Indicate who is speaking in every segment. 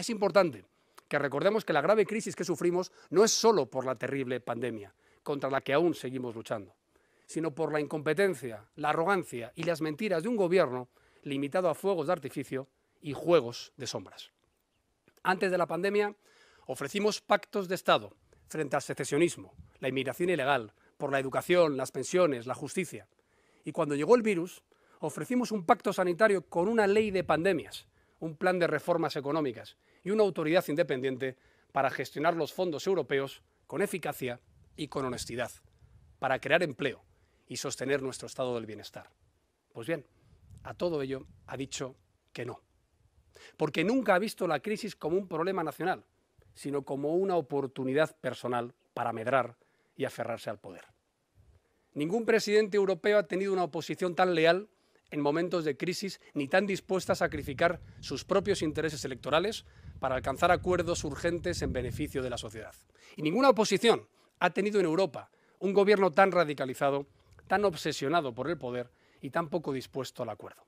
Speaker 1: Es importante que recordemos que la grave crisis que sufrimos no es solo por la terrible pandemia, contra la que aún seguimos luchando, sino por la incompetencia, la arrogancia y las mentiras de un gobierno limitado a fuegos de artificio y juegos de sombras. Antes de la pandemia, ofrecimos pactos de Estado frente al secesionismo, la inmigración ilegal, por la educación, las pensiones, la justicia. Y cuando llegó el virus, ofrecimos un pacto sanitario con una ley de pandemias, un plan de reformas económicas y una autoridad independiente para gestionar los fondos europeos con eficacia y con honestidad, para crear empleo y sostener nuestro estado del bienestar. Pues bien, a todo ello ha dicho que no, porque nunca ha visto la crisis como un problema nacional, sino como una oportunidad personal para medrar y aferrarse al poder. Ningún presidente europeo ha tenido una oposición tan leal en momentos de crisis ni tan dispuesta a sacrificar sus propios intereses electorales para alcanzar acuerdos urgentes en beneficio de la sociedad. Y ninguna oposición ha tenido en Europa un gobierno tan radicalizado, tan obsesionado por el poder y tan poco dispuesto al acuerdo.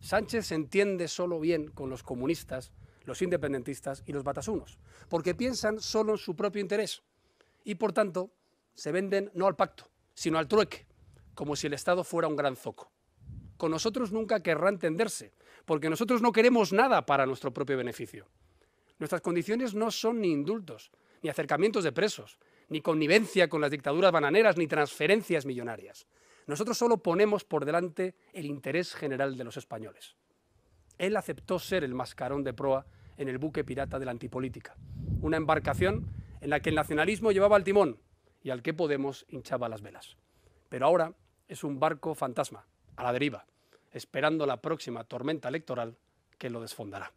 Speaker 1: Sánchez se entiende solo bien con los comunistas, los independentistas y los batasunos, porque piensan solo en su propio interés y por tanto se venden no al pacto, sino al trueque, como si el Estado fuera un gran zoco nosotros nunca querrá entenderse, porque nosotros no queremos nada para nuestro propio beneficio. Nuestras condiciones no son ni indultos, ni acercamientos de presos, ni connivencia con las dictaduras bananeras, ni transferencias millonarias. Nosotros solo ponemos por delante el interés general de los españoles. Él aceptó ser el mascarón de proa en el buque pirata de la antipolítica, una embarcación en la que el nacionalismo llevaba al timón y al que Podemos hinchaba las velas. Pero ahora es un barco fantasma, a la deriva, esperando la próxima tormenta electoral que lo desfondará.